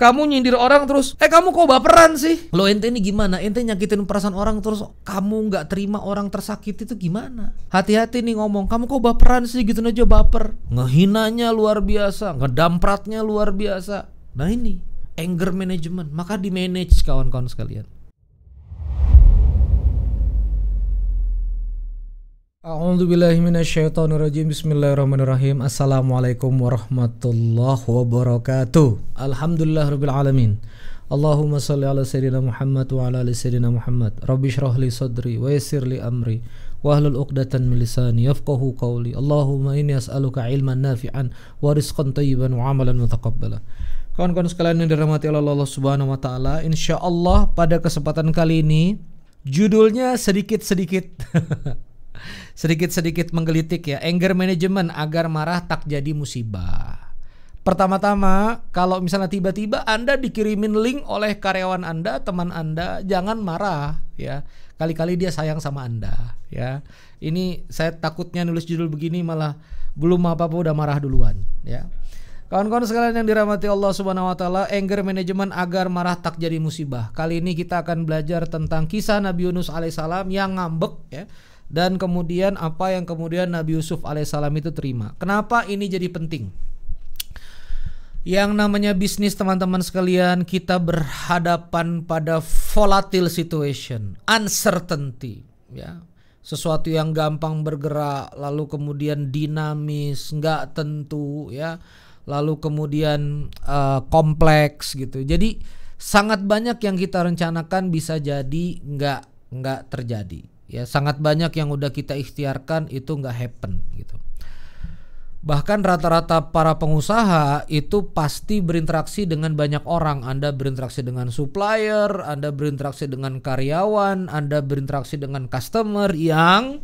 Kamu nyindir orang terus, eh kamu kok baperan sih? Lo ente ini gimana? Ente nyakitin perasaan orang terus kamu nggak terima orang tersakiti itu gimana? Hati-hati nih ngomong, kamu kok baperan sih gitu aja baper. Ngehinanya luar biasa, ngedampratnya luar biasa. Nah ini anger management, maka di manage kawan-kawan sekalian. Alhamdulillahirobbilalamin. Bismillahirrahmanirrahim Assalamualaikum warahmatullahi wabarakatuh Alhamdulillah Alamin Allahumma salli ala Sayyidina Muhammad wa ala ali Sayyidina Muhammad Rabbi shrah li sadri wa yassir li amri Wahlul uqdatan min lisani yafqahu qawli Allahumma inni as'aluka ilman nafi'an Wa rizqan tayyiban wa amalan mutaqabbala Kawan-kawan sekalian yang dirahmati oleh Allah Subhanahu wa taala, insyaallah pada kesempatan kali ini judulnya sedikit-sedikit Sedikit-sedikit menggelitik ya. Anger management agar marah tak jadi musibah. Pertama-tama, kalau misalnya tiba-tiba Anda dikirimin link oleh karyawan Anda, teman Anda, jangan marah ya. Kali-kali dia sayang sama Anda ya. Ini saya takutnya nulis judul begini malah belum apa-apa udah marah duluan ya. Kawan-kawan sekalian yang dirahmati Allah Subhanahu wa taala, anger management agar marah tak jadi musibah. Kali ini kita akan belajar tentang kisah Nabi Yunus alaihissalam yang ngambek ya dan kemudian apa yang kemudian Nabi Yusuf alaihissalam itu terima. Kenapa ini jadi penting? Yang namanya bisnis teman-teman sekalian kita berhadapan pada volatile situation, uncertainty, ya sesuatu yang gampang bergerak lalu kemudian dinamis nggak tentu ya lalu kemudian uh, kompleks gitu jadi sangat banyak yang kita rencanakan bisa jadi nggak nggak terjadi ya sangat banyak yang udah kita ikhtiarkan itu nggak happen gitu bahkan rata-rata para pengusaha itu pasti berinteraksi dengan banyak orang Anda berinteraksi dengan supplier Anda berinteraksi dengan karyawan Anda berinteraksi dengan customer yang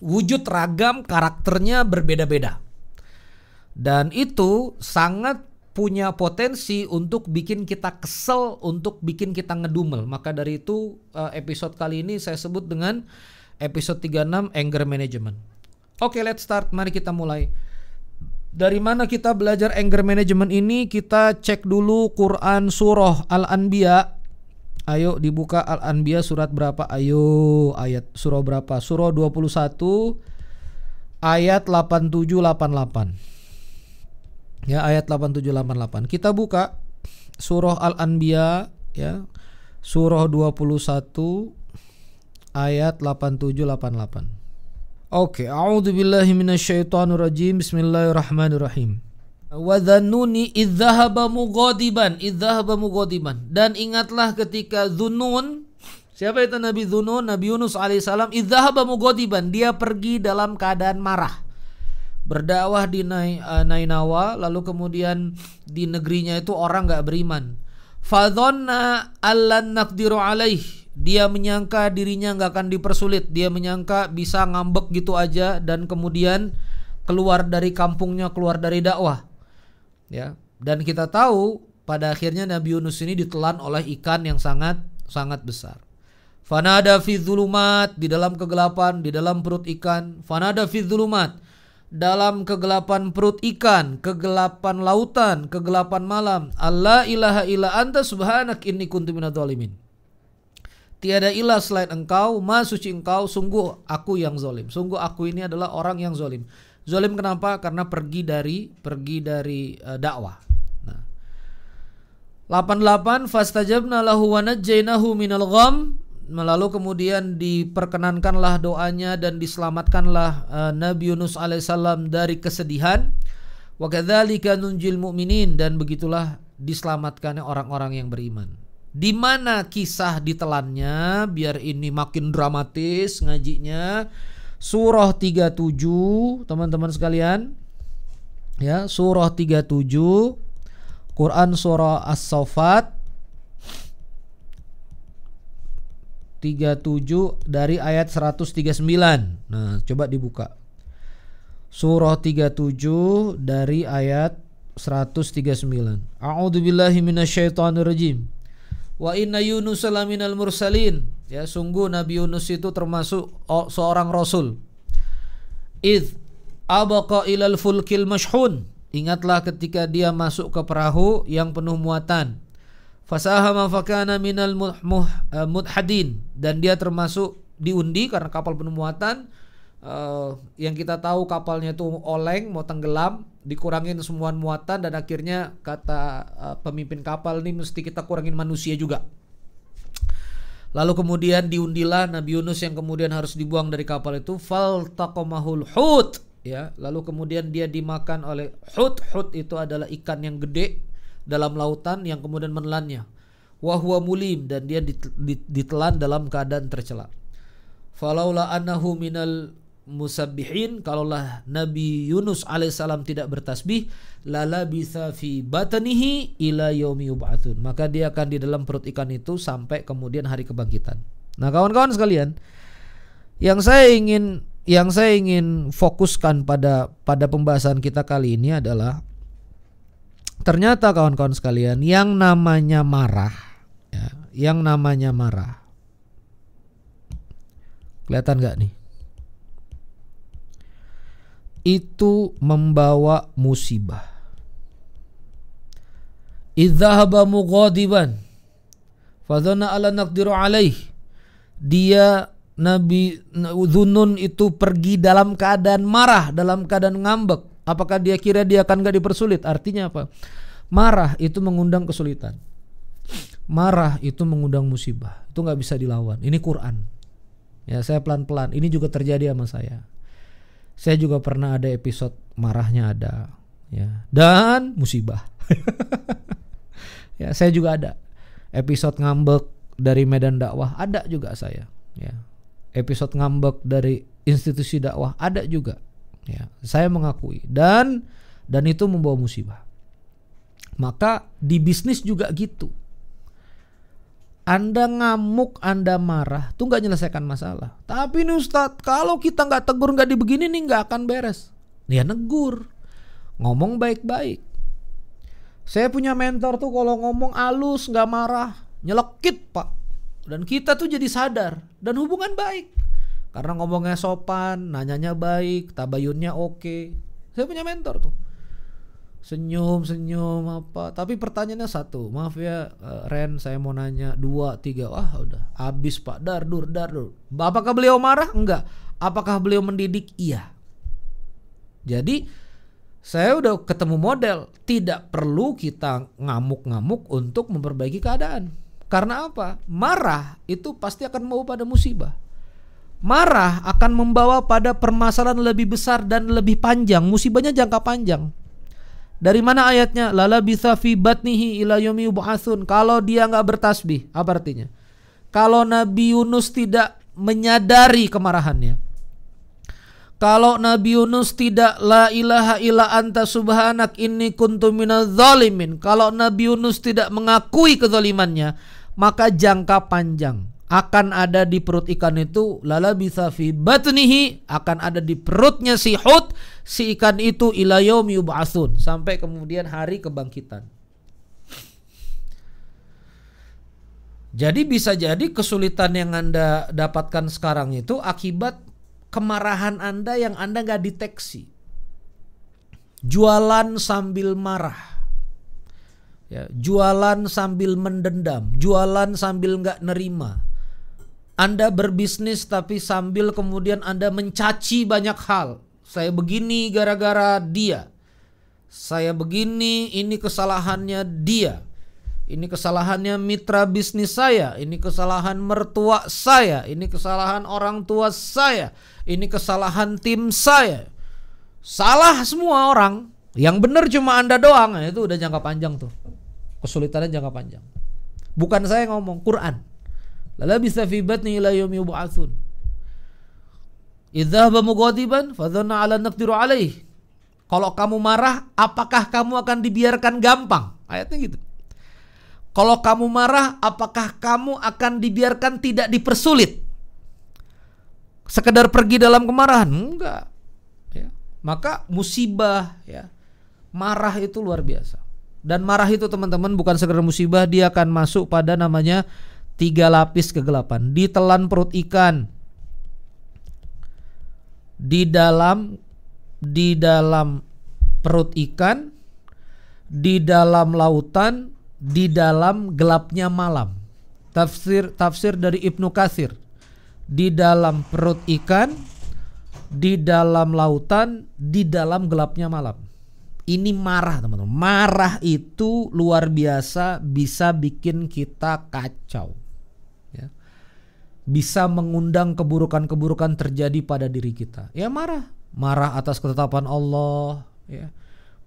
wujud ragam karakternya berbeda-beda dan itu sangat punya potensi untuk bikin kita kesel, untuk bikin kita ngedumel. Maka dari itu eh, episode kali ini saya sebut dengan episode 36 anger management. Oke, let's start. Mari kita mulai. Dari mana kita belajar anger management ini? Kita cek dulu Quran surah Al-Anbiya. Ayo dibuka Al-Anbiya surat berapa? Ayo, ayat surah berapa? Surah 21 ayat 8788 ya ayat 8788. Kita buka surah Al-Anbiya ya. Surah 21 ayat 8788. Oke, okay. a'udzu billahi minasyaitonir rajim. Bismillahirrahmanirrahim. Wa dhannuni idzahaba mughadiban, idzahaba mughadiban. Dan ingatlah ketika Dzunun Siapa itu Nabi Dzunun? Nabi Yunus alaihissalam idzahaba mughadiban. Dia pergi dalam keadaan marah berdakwah di eh, Nainawa lalu kemudian di negerinya itu orang nggak beriman. Fadhonna allan nakdiru alaih. Dia menyangka dirinya nggak akan dipersulit. Dia menyangka bisa ngambek gitu aja dan kemudian keluar dari kampungnya, keluar dari dakwah. Ya. Dan kita tahu pada akhirnya Nabi Yunus ini ditelan oleh ikan yang sangat sangat besar. Fanada fi di dalam kegelapan, di dalam perut ikan. Fanada fi dalam kegelapan perut ikan, kegelapan lautan, kegelapan malam. Allah ilaha illa anta subhanak inni kuntu minadzalimin. Tiada ilah selain engkau, ma suci engkau, sungguh aku yang zolim. Sungguh aku ini adalah orang yang zolim. Zolim kenapa? Karena pergi dari pergi dari uh, dakwah. Nah. 88 fastajabna lahu wa najjainahu minal gham Lalu kemudian diperkenankanlah doanya dan diselamatkanlah uh, Nabi Yunus alaihissalam dari kesedihan. Wakadzalika nunjil mu'minin dan begitulah diselamatkannya orang-orang yang beriman. Di mana kisah ditelannya biar ini makin dramatis ngajinya. Surah 37 teman-teman sekalian. Ya, surah 37 Quran surah As-Saffat 37 dari ayat 139. Nah, coba dibuka. Surah 37 dari ayat 139. minasyaitonir rajim. Wa inna Yunus laminal mursalin. Ya, sungguh Nabi Yunus itu termasuk seorang rasul. Id abaqa ilal fulkil mashhun. Ingatlah ketika dia masuk ke perahu yang penuh muatan Fasahama fakana minal mudhadin eh, dan dia termasuk diundi karena kapal penuh muatan eh, yang kita tahu kapalnya itu oleng mau tenggelam dikurangin semua muatan dan akhirnya kata eh, pemimpin kapal ini mesti kita kurangin manusia juga. Lalu kemudian diundilah Nabi Yunus yang kemudian harus dibuang dari kapal itu fal taqamahul hut ya lalu kemudian dia dimakan oleh hut hut itu adalah ikan yang gede dalam lautan yang kemudian menelannya. Wahwa mulim dan dia ditelan dalam keadaan tercela. Falaula annahu minal musabbihin kalaulah Nabi Yunus alaihissalam tidak bertasbih lala bisa fi batanihi ila yaumi atun. maka dia akan di dalam perut ikan itu sampai kemudian hari kebangkitan. Nah, kawan-kawan sekalian, yang saya ingin yang saya ingin fokuskan pada pada pembahasan kita kali ini adalah Ternyata kawan-kawan sekalian, yang namanya marah, ya, yang namanya marah, kelihatan nggak nih? Itu membawa musibah. Idzahaba mughadiban fadhana ala naqdiru alaih. Dia Nabi Zunun itu pergi dalam keadaan marah, dalam keadaan ngambek. Apakah dia kira dia akan gak dipersulit? Artinya apa? Marah itu mengundang kesulitan. Marah itu mengundang musibah. Itu gak bisa dilawan. Ini Quran. Ya saya pelan-pelan. Ini juga terjadi sama saya. Saya juga pernah ada episode marahnya ada. Ya dan musibah. ya saya juga ada episode ngambek dari Medan Dakwah ada juga saya. Ya episode ngambek dari institusi dakwah ada juga ya saya mengakui dan dan itu membawa musibah maka di bisnis juga gitu anda ngamuk, Anda marah, tuh nggak nyelesaikan masalah. Tapi nih Ustadz, kalau kita nggak tegur nggak dibegini nih nggak akan beres. Ya negur, ngomong baik-baik. Saya punya mentor tuh kalau ngomong alus nggak marah, nyelekit pak. Dan kita tuh jadi sadar dan hubungan baik. Karena ngomongnya sopan, nanyanya baik, tabayunnya oke. Saya punya mentor tuh. Senyum, senyum apa. Tapi pertanyaannya satu. Maaf ya eh, Ren, saya mau nanya. Dua, tiga. Wah udah. Habis Pak. Dar, dur, dar, dur. Apakah beliau marah? Enggak. Apakah beliau mendidik? Iya. Jadi saya udah ketemu model. Tidak perlu kita ngamuk-ngamuk untuk memperbaiki keadaan. Karena apa? Marah itu pasti akan mau pada musibah. Marah akan membawa pada permasalahan lebih besar dan lebih panjang, musibahnya jangka panjang. Dari mana ayatnya? Lala bisa fi batnihi ila yomi Kalau dia nggak bertasbih, apa artinya? Kalau Nabi Yunus tidak menyadari kemarahannya. Kalau Nabi Yunus tidak la ilaha illa anta subhanak inni kuntu minaz zalimin. Kalau Nabi Yunus tidak mengakui kezalimannya, maka jangka panjang akan ada di perut ikan itu lala bisa fi batnihi akan ada di perutnya si hut si ikan itu ilayom yubasun sampai kemudian hari kebangkitan. Jadi bisa jadi kesulitan yang Anda dapatkan sekarang itu akibat kemarahan Anda yang Anda nggak deteksi. Jualan sambil marah ya, jualan sambil mendendam, jualan sambil nggak nerima, anda berbisnis tapi sambil kemudian Anda mencaci banyak hal. Saya begini gara-gara dia. Saya begini, ini kesalahannya dia. Ini kesalahannya mitra bisnis saya, ini kesalahan mertua saya, ini kesalahan orang tua saya, ini kesalahan tim saya. Salah semua orang. Yang benar cuma Anda doang. Nah, itu udah jangka panjang tuh. Kesulitannya jangka panjang. Bukan saya ngomong Quran bisa fi batni ila yaumi yub'atsun. Idzahaba mughadiban fadhanna ala naqdiru alaih. Kalau kamu marah, apakah kamu akan dibiarkan gampang? Ayatnya gitu. Kalau kamu marah, apakah kamu akan dibiarkan tidak dipersulit? Sekedar pergi dalam kemarahan? Enggak. Ya. Maka musibah, ya. Marah itu luar biasa. Dan marah itu teman-teman bukan sekedar musibah, dia akan masuk pada namanya tiga lapis kegelapan, ditelan perut ikan, di dalam di dalam perut ikan, di dalam lautan, di dalam gelapnya malam. Tafsir tafsir dari Ibnu Katsir. Di dalam perut ikan, di dalam lautan, di dalam gelapnya malam. Ini marah, teman-teman. Marah itu luar biasa bisa bikin kita kacau bisa mengundang keburukan-keburukan terjadi pada diri kita. Ya marah, marah atas ketetapan Allah, ya.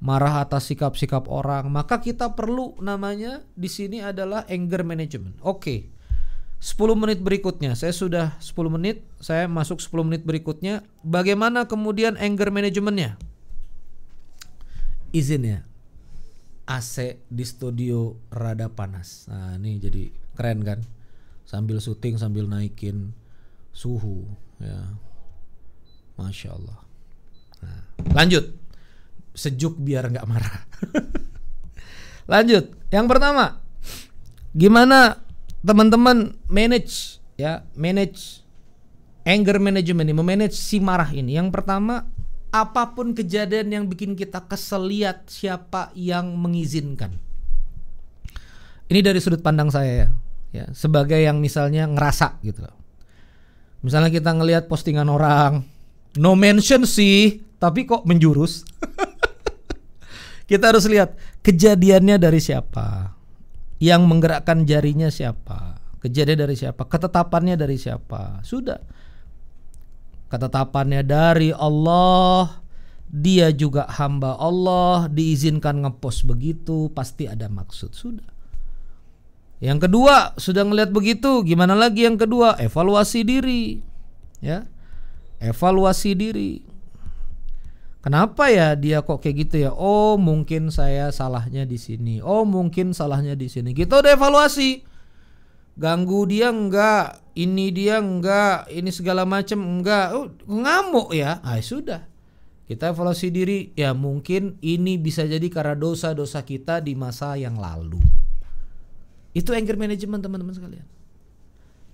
Marah atas sikap-sikap orang, maka kita perlu namanya di sini adalah anger management. Oke. Okay. 10 menit berikutnya. Saya sudah 10 menit, saya masuk 10 menit berikutnya. Bagaimana kemudian anger managementnya? Izin ya. AC di studio rada panas. Nah, ini jadi keren kan? sambil syuting sambil naikin suhu ya masya Allah nah, lanjut sejuk biar nggak marah lanjut yang pertama gimana teman-teman manage ya manage anger management ini memanage si marah ini yang pertama apapun kejadian yang bikin kita kesel lihat siapa yang mengizinkan ini dari sudut pandang saya ya ya sebagai yang misalnya ngerasa gitu loh. Misalnya kita ngelihat postingan orang, no mention sih, tapi kok menjurus. kita harus lihat kejadiannya dari siapa, yang menggerakkan jarinya siapa, kejadian dari siapa, ketetapannya dari siapa. Sudah. Ketetapannya dari Allah, dia juga hamba Allah, diizinkan ngepost begitu, pasti ada maksud. Sudah. Yang kedua, sudah ngelihat begitu, gimana lagi yang kedua? Evaluasi diri. Ya. Evaluasi diri. Kenapa ya dia kok kayak gitu ya? Oh, mungkin saya salahnya di sini. Oh, mungkin salahnya di sini. Kita udah evaluasi. Ganggu dia enggak, ini dia enggak, ini segala macam enggak. Oh, ngamuk ya. Ah, ya sudah. Kita evaluasi diri. Ya, mungkin ini bisa jadi karena dosa-dosa kita di masa yang lalu. Itu anger management teman-teman sekalian.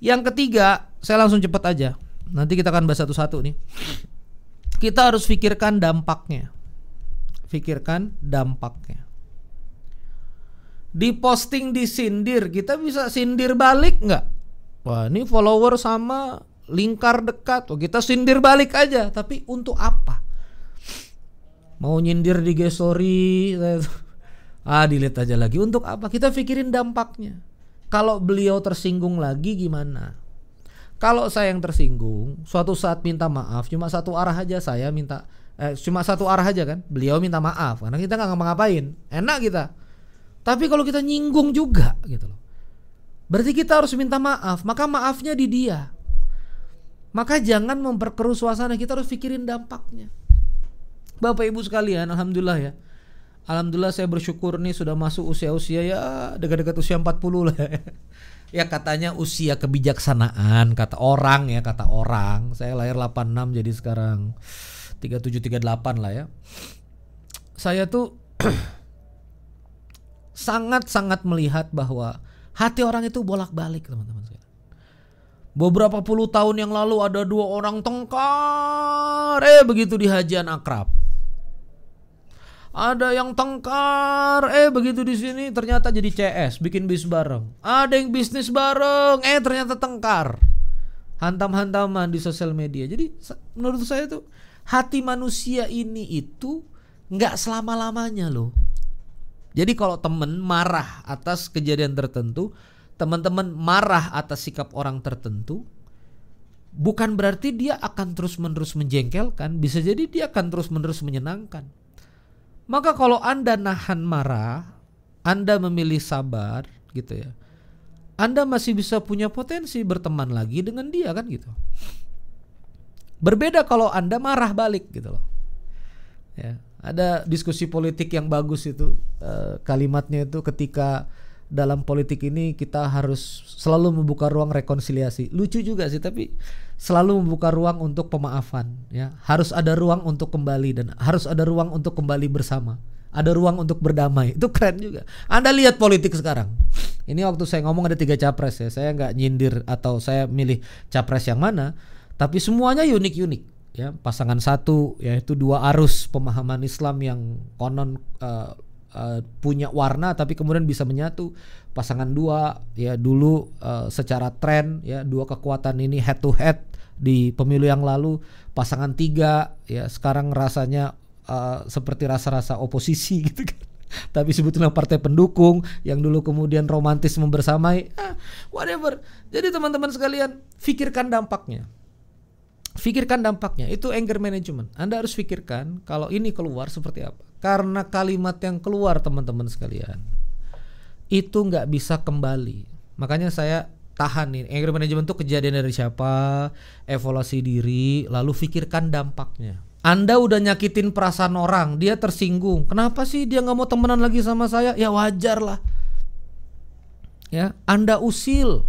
Yang ketiga, saya langsung cepat aja. Nanti kita akan bahas satu-satu nih. Kita harus pikirkan dampaknya. Pikirkan dampaknya. Di posting disindir, kita bisa sindir balik nggak? Wah, ini follower sama lingkar dekat. Oh kita sindir balik aja, tapi untuk apa? Mau nyindir di gesori, Ah, dilihat aja lagi. Untuk apa? Kita pikirin dampaknya. Kalau beliau tersinggung lagi gimana? Kalau saya yang tersinggung, suatu saat minta maaf, cuma satu arah aja saya minta eh, cuma satu arah aja kan. Beliau minta maaf karena kita nggak ngapa-ngapain. Enak kita. Tapi kalau kita nyinggung juga gitu loh. Berarti kita harus minta maaf, maka maafnya di dia. Maka jangan memperkeruh suasana, kita harus pikirin dampaknya. Bapak Ibu sekalian, alhamdulillah ya Alhamdulillah saya bersyukur nih sudah masuk usia-usia ya dekat-dekat usia 40 lah. ya katanya usia kebijaksanaan kata orang ya kata orang. Saya lahir 86 jadi sekarang 37 38 lah ya. Saya tuh sangat-sangat melihat bahwa hati orang itu bolak-balik teman-teman Beberapa puluh tahun yang lalu ada dua orang tengkar eh begitu di hajian akrab ada yang tengkar, eh begitu di sini ternyata jadi CS, bikin bis bareng. Ada yang bisnis bareng, eh ternyata tengkar. Hantam-hantaman di sosial media. Jadi menurut saya itu hati manusia ini itu nggak selama-lamanya loh. Jadi kalau temen marah atas kejadian tertentu, teman-teman marah atas sikap orang tertentu, bukan berarti dia akan terus-menerus menjengkelkan, bisa jadi dia akan terus-menerus menyenangkan. Maka kalau Anda nahan marah, Anda memilih sabar gitu ya. Anda masih bisa punya potensi berteman lagi dengan dia kan gitu. Berbeda kalau Anda marah balik gitu loh. Ya, ada diskusi politik yang bagus itu eh, kalimatnya itu ketika dalam politik ini kita harus selalu membuka ruang rekonsiliasi. Lucu juga sih tapi selalu membuka ruang untuk pemaafan ya. Harus ada ruang untuk kembali dan harus ada ruang untuk kembali bersama. Ada ruang untuk berdamai. Itu keren juga. Anda lihat politik sekarang. Ini waktu saya ngomong ada tiga capres ya. Saya nggak nyindir atau saya milih capres yang mana, tapi semuanya unik-unik ya. Pasangan satu yaitu dua arus pemahaman Islam yang konon uh, Eh, punya warna tapi kemudian bisa menyatu pasangan dua ya dulu uh, secara tren ya dua kekuatan ini head to head di pemilu yang lalu pasangan tiga ya sekarang rasanya uh, seperti rasa-rasa oposisi gitu kan tapi sebetulnya partai pendukung yang dulu kemudian romantis membersamai ah, whatever jadi teman-teman sekalian pikirkan dampaknya pikirkan dampaknya itu anger management Anda harus pikirkan kalau ini keluar seperti apa karena kalimat yang keluar teman-teman sekalian itu nggak bisa kembali makanya saya tahan nih anger management itu kejadian dari siapa evaluasi diri lalu pikirkan dampaknya anda udah nyakitin perasaan orang dia tersinggung kenapa sih dia nggak mau temenan lagi sama saya ya wajar lah ya Anda usil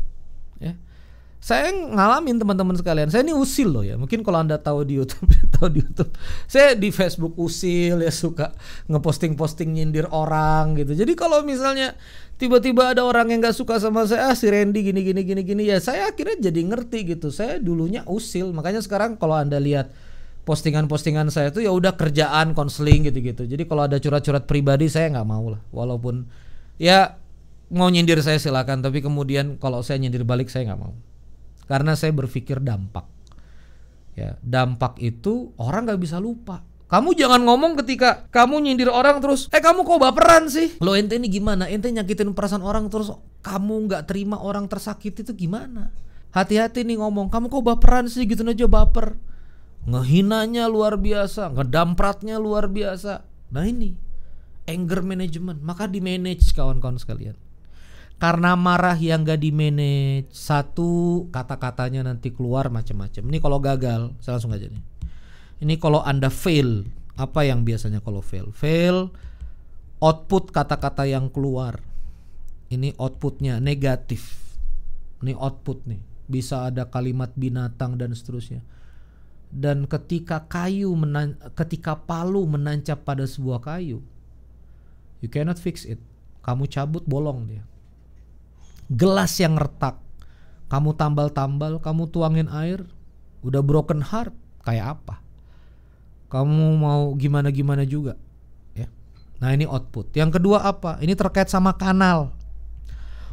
saya ngalamin teman-teman sekalian. Saya ini usil loh ya. Mungkin kalau Anda tahu di YouTube, tahu di YouTube. Saya di Facebook usil ya suka ngeposting-posting nyindir orang gitu. Jadi kalau misalnya tiba-tiba ada orang yang nggak suka sama saya, ah, si Randy gini gini gini gini ya, saya akhirnya jadi ngerti gitu. Saya dulunya usil, makanya sekarang kalau Anda lihat postingan-postingan saya itu ya udah kerjaan konseling gitu-gitu. Jadi kalau ada curhat-curhat pribadi saya nggak mau lah. Walaupun ya mau nyindir saya silakan, tapi kemudian kalau saya nyindir balik saya nggak mau karena saya berpikir dampak. Ya, dampak itu orang nggak bisa lupa. Kamu jangan ngomong ketika kamu nyindir orang terus, eh kamu kok baperan sih? Lo ente ini gimana? Ente nyakitin perasaan orang terus kamu nggak terima orang tersakiti itu gimana? Hati-hati nih ngomong, kamu kok baperan sih gitu aja baper. Ngehinanya luar biasa, ngedampratnya luar biasa. Nah ini anger management, maka di manage kawan-kawan sekalian karena marah yang gak di manage satu kata-katanya nanti keluar macam-macam ini kalau gagal saya langsung aja nih ini kalau anda fail apa yang biasanya kalau fail fail output kata-kata yang keluar ini outputnya negatif ini output nih bisa ada kalimat binatang dan seterusnya dan ketika kayu menan ketika palu menancap pada sebuah kayu you cannot fix it kamu cabut bolong dia gelas yang retak. Kamu tambal-tambal, kamu tuangin air, udah broken heart, kayak apa? Kamu mau gimana-gimana juga, ya. Nah, ini output. Yang kedua apa? Ini terkait sama kanal.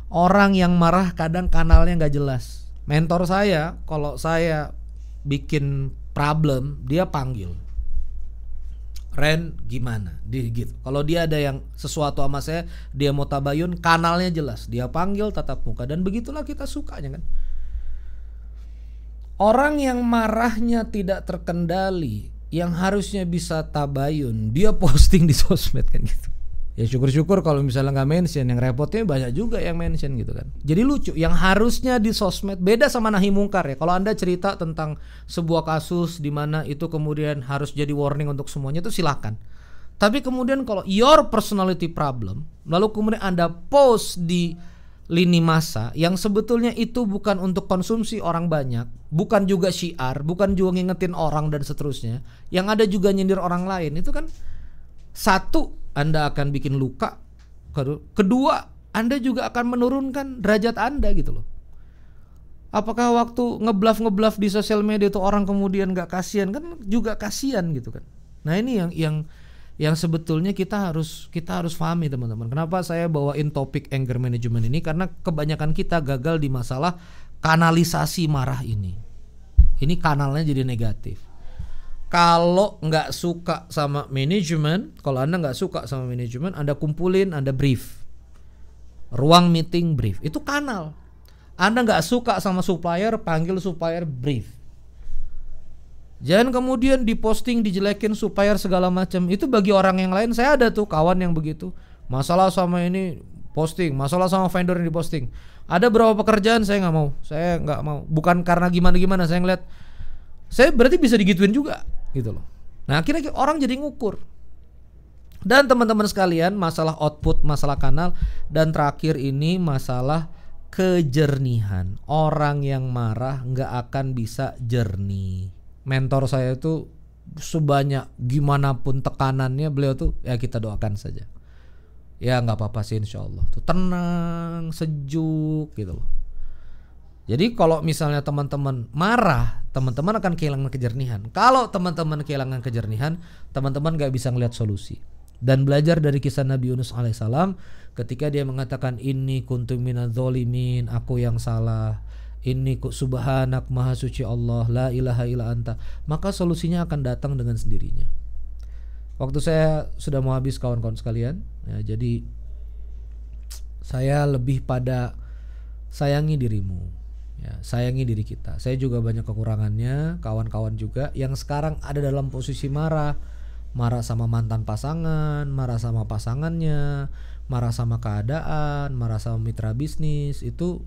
Orang yang marah kadang kanalnya nggak jelas. Mentor saya, kalau saya bikin problem, dia panggil Ren gimana di gitu kalau dia ada yang sesuatu sama saya dia mau tabayun kanalnya jelas dia panggil tatap muka dan begitulah kita sukanya kan orang yang marahnya tidak terkendali yang harusnya bisa tabayun dia posting di sosmed kan gitu ya syukur-syukur kalau misalnya nggak mention yang repotnya banyak juga yang mention gitu kan jadi lucu yang harusnya di sosmed beda sama nahi mungkar ya kalau anda cerita tentang sebuah kasus di mana itu kemudian harus jadi warning untuk semuanya itu silahkan tapi kemudian kalau your personality problem lalu kemudian anda post di lini masa yang sebetulnya itu bukan untuk konsumsi orang banyak bukan juga syiar bukan juga ngingetin orang dan seterusnya yang ada juga nyindir orang lain itu kan satu anda akan bikin luka. Kedua, Anda juga akan menurunkan derajat Anda gitu loh. Apakah waktu ngeblaf ngeblaf di sosial media itu orang kemudian nggak kasihan kan juga kasihan gitu kan? Nah ini yang yang yang sebetulnya kita harus kita harus pahami teman-teman. Kenapa saya bawain topik anger management ini? Karena kebanyakan kita gagal di masalah kanalisasi marah ini. Ini kanalnya jadi negatif kalau nggak suka sama manajemen, kalau Anda nggak suka sama manajemen, Anda kumpulin, Anda brief. Ruang meeting brief. Itu kanal. Anda nggak suka sama supplier, panggil supplier brief. Jangan kemudian diposting, dijelekin supplier segala macam. Itu bagi orang yang lain, saya ada tuh kawan yang begitu. Masalah sama ini posting, masalah sama vendor yang diposting. Ada berapa pekerjaan saya nggak mau, saya nggak mau. Bukan karena gimana-gimana, saya ngeliat saya berarti bisa digituin juga gitu loh. Nah akhirnya orang jadi ngukur. Dan teman-teman sekalian masalah output, masalah kanal dan terakhir ini masalah kejernihan. Orang yang marah nggak akan bisa jernih. Mentor saya itu sebanyak gimana pun tekanannya beliau tuh ya kita doakan saja. Ya nggak apa-apa sih insya Allah tuh tenang sejuk gitu loh. Jadi kalau misalnya teman-teman marah, teman-teman akan kehilangan kejernihan. Kalau teman-teman kehilangan kejernihan, teman-teman gak bisa ngelihat solusi. Dan belajar dari kisah Nabi Yunus alaihissalam ketika dia mengatakan ini kuntum minadzolimin, aku yang salah. Ini subhanak maha suci Allah, la ilaha illa anta. Maka solusinya akan datang dengan sendirinya. Waktu saya sudah mau habis kawan-kawan sekalian. Ya, jadi saya lebih pada sayangi dirimu ya sayangi diri kita saya juga banyak kekurangannya kawan-kawan juga yang sekarang ada dalam posisi marah marah sama mantan pasangan marah sama pasangannya marah sama keadaan marah sama mitra bisnis itu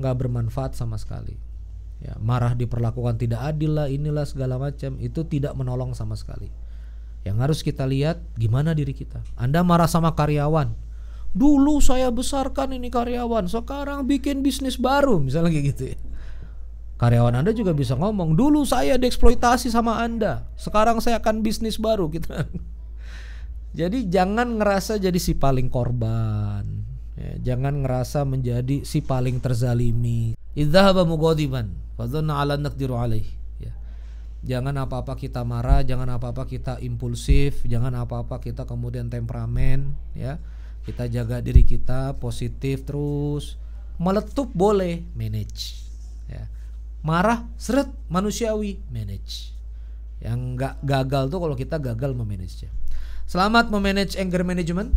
nggak bermanfaat sama sekali ya marah diperlakukan tidak adil lah inilah segala macam itu tidak menolong sama sekali yang harus kita lihat gimana diri kita Anda marah sama karyawan Dulu saya besarkan ini karyawan, sekarang bikin bisnis baru, misalnya kayak gitu. Ya. Karyawan Anda juga bisa ngomong, dulu saya dieksploitasi sama Anda, sekarang saya akan bisnis baru gitu. Jadi jangan ngerasa jadi si paling korban. Ya. jangan ngerasa menjadi si paling terzalimi. Idzahaba mughadiban, fadhanna 'ala naqdiru ya. Jangan apa-apa kita marah, jangan apa-apa kita impulsif, jangan apa-apa kita kemudian temperamen, ya kita jaga diri kita positif terus meletup boleh manage ya marah seret manusiawi manage yang nggak gagal tuh kalau kita gagal memanage ya selamat memanage anger management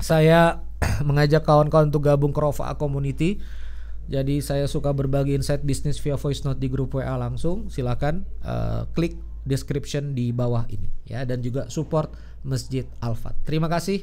saya mengajak kawan-kawan untuk gabung ke Rova Community jadi saya suka berbagi insight bisnis via voice note di grup WA langsung silahkan uh, eh, klik description di bawah ini ya dan juga support Masjid Al-Fat terima kasih